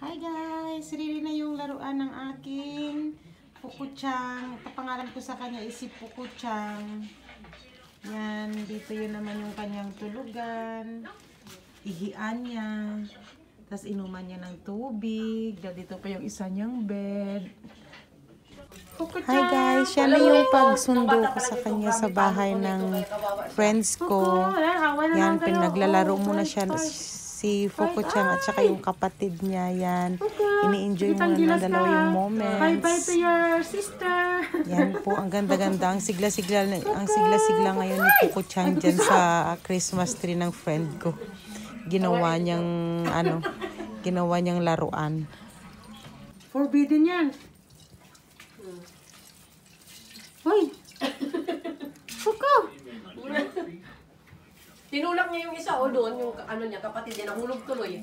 Hi guys! Ready na yung laruan ng aking Pukuchang. Ito pangalan ko sa kanya is si Pukuchang. Yan. Dito yun naman yung kanyang tulugan. Ihian niya. Tapos inuman niya ng tubig. Dito pa yung isa niyang bed. Hi guys, siya na yung pagsundo ko sa kanya sa bahay ng friends ko. Yan, pinaglalaro muna oh siya si Chan at saka yung kapatid niya yan. Okay. Ini-enjoy muna ng dalawa yung moments. Bye-bye to your sister. Yan po, ang ganda-ganda. Ang sigla-sigla ang sigla-sigla ngayon ni Chan dyan sa Christmas tree ng friend ko. Ginawa niyang ano, ginawa niyang laruan. Forbidden yan. Hoy! Fuku! Tinulak niya yung isa o oh, doon, yung ano niya, kapatid niya, nahulog tuloy.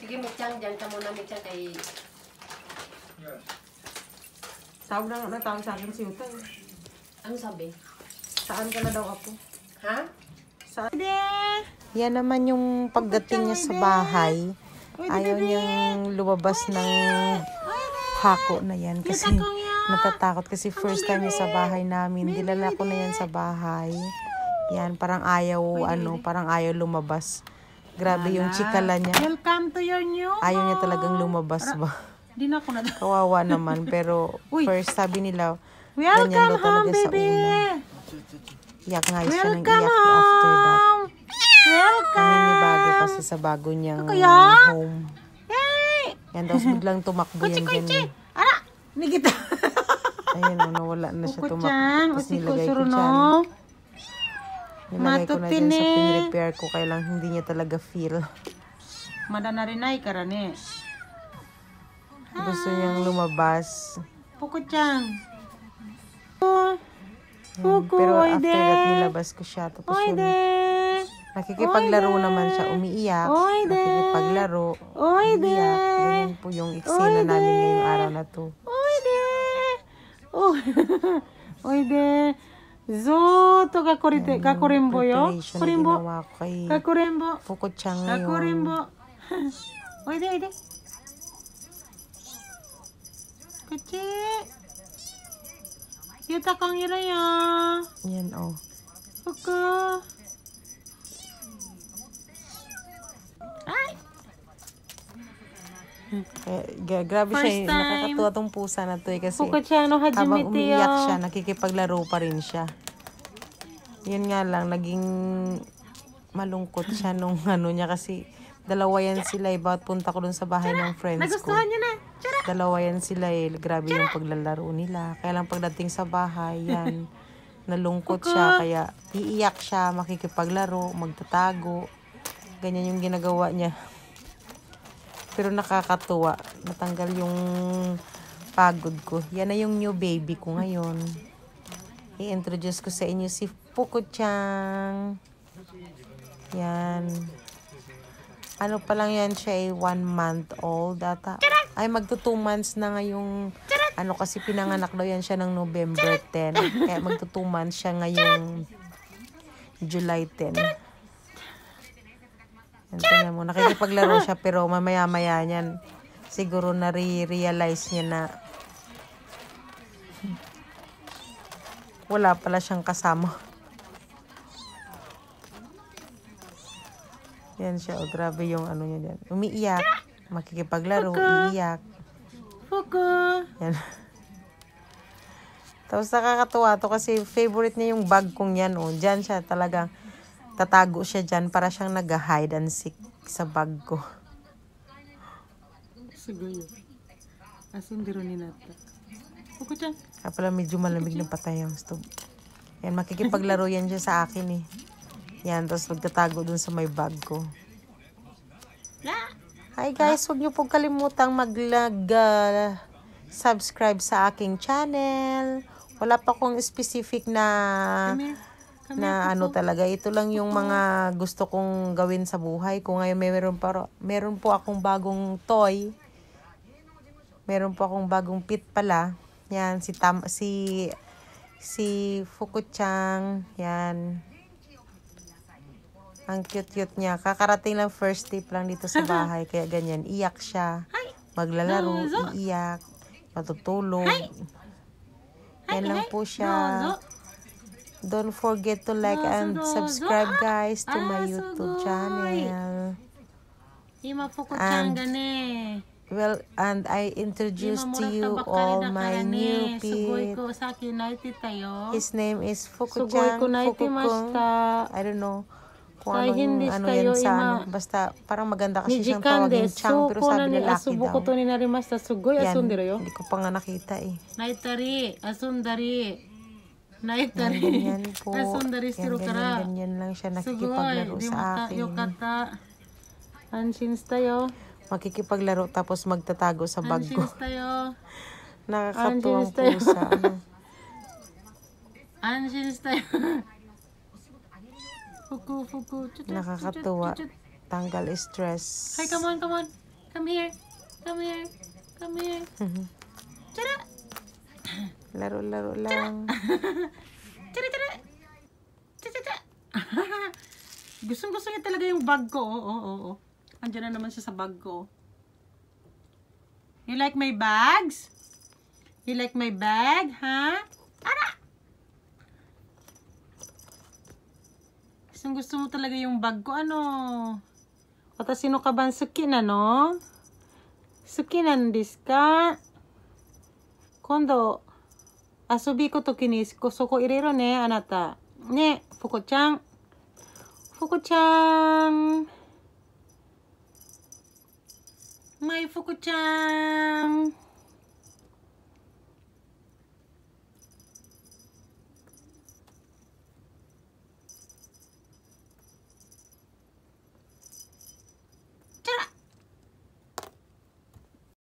Sige, Mitchang, dyan ka muna, Mitchang, kay... Tawag na nga tawag sa akin si Utay. Ano sabi? Saan ka na daw ako? Ha? Saan? Yan naman yung pagdating niya sa bahay. Ayaw niyang lumabas ng hako na yan kasi natatakot kasi first time niya sa bahay namin. dinala ko na yan sa bahay. Yan, parang ayaw, ano, parang ayaw lumabas. Grabe yung chikala niya. Welcome to your new home. Ayaw niya talagang lumabas ba? Di na ako na. Kawawa naman, pero first sabi nila, Welcome home, baby una. Iyak nga siya ng iyak after that. Welcome! Nangyay bago kasi sa bago niyang ano home. Yan, tapos biglang tumakbo yan dyan. Kutsi, Ara! Nigita! Ayun, oh, no, wala na siya tumakbo. Tapos nilagay ko dyan. Nilagay ko na dyan sa eh. pin-repair ko. Kaya lang hindi niya talaga feel. Madanarinay ka rani. Gusto niyang lumabas. Pukutsang. Puko, Pero after that, nilabas ko siya. Tapos yun, Nakikipaglaro Oy, naman siya, umiiyak. Oy, nakikipaglaro. Oy, De. Ganyan po yung eksena Oy, namin ngayong araw na to. Oy, de. Oy, Oy de. Zoto kakurite, kakurimbo yo. Kurimbo. Kakurimbo. Fukuchang ngayon. Kakurimbo. Oy, de, oy, de. Kuchi. Yuta kang yun ya. Yan, oh. Fuku. Oh. Kaya, eh, grabe First siya. Eh, nakakatuwa tong pusa na to eh. Kasi Pukachiano habang umiyak siya, nakikipaglaro pa rin siya. Yan nga lang, naging malungkot siya nung ano niya kasi dalawa yan sila eh. Bawat punta ko dun sa bahay Chara! ng friends ko. Nagustuhan niya na. Chara! Dalawa yan sila eh. Grabe Chara! yung paglalaro nila. Kaya lang pagdating sa bahay, yan. nalungkot Kuku. siya. Kaya iiyak siya, makikipaglaro, magtatago. Ganyan yung ginagawa niya. Pero nakakatuwa. Natanggal yung pagod ko. Yan na yung new baby ko ngayon. I-introduce ko sa inyo si Pukuchang. Yan. Ano pa lang yan siya eh, one month old data. Ay, magto two months na ngayong, ano kasi pinanganak daw yan siya ng November 10. Kaya magto two months siya ngayong July 10. Yan, tingnan mo. Nakikipaglaro siya pero mamaya-maya niyan. Siguro nare-realize niya na wala pala siyang kasama. Yan siya. Oh, grabe yung ano niya diyan. Umiiyak. Makikipaglaro. Fuka. Iiyak. Fuka. Yan. Tapos nakakatuwa to kasi favorite niya yung bag kong yan. Oh. Diyan siya talagang Tatago siya dyan para siyang nag-hide and seek sa bag ko. Siguyo. Asan ah, diro ni Nata? Kukucha. Kaya pala medyo malamig ng patay ang stove. Yan, makikipaglaro yan siya sa akin eh. Yan, tapos magtatago dun sa may bag ko. Hi guys, huwag niyo pong kalimutang mag uh, subscribe sa aking channel. Wala pa akong specific na na ano talaga. Ito lang yung mga gusto kong gawin sa buhay. Kung ngayon may meron, para, meron po akong bagong toy. Meron po akong bagong pit pala. Yan, si, Tam, si, si Fukuchang. Yan. Ang cute-cute niya. Kakarating lang first tip lang dito sa bahay. Kaya ganyan. Iyak siya. Maglalaro, iiyak. Matutulog. Yan lang po siya. Don't forget to like and subscribe ah! guys to my ah, YouTube channel. And well, and I introduce to you all my new pet. His name is Fukuchan. Fukukong. I don't know kung ano yung ano yan sa ano. Basta parang maganda kasi siyang tawagin Chang. Pero sabi nila Aki daw. Yan, hindi ko pa nga nakita eh. Naitari, asundari. Naitari. Yan, ganyan po. Kasundari si Rukara. Ganyan, lang siya nakikipaglaro sa akin. Sugoy, kata. Anshins tayo. Makikipaglaro tapos magtatago sa bag ko. Anshins tayo. Nakakatuwang tayo. pusa. Anshins tayo. Fuku, fuku. Chuchut, Nakakatuwa. Chuchut, Tanggal stress. Hi, come on, come on. Come here. Come here. Come here. Mm-hmm. Tara! Laro-laro lang. Tira, tira. Tira, tira. Gustong-gusto niya talaga yung bag ko. Oo, oo, oo. Andiyan na naman siya sa bag ko. You like my bags? You like my bag, ha? Huh? Ara! Gustong gusto mo talaga yung bag ko, ano? O ta sino ka ba suki na, no? Kondo. 遊び行く時にそこ入れるね、あなた。ね、ふォちゃん。ふォちゃん。マイふォちゃん。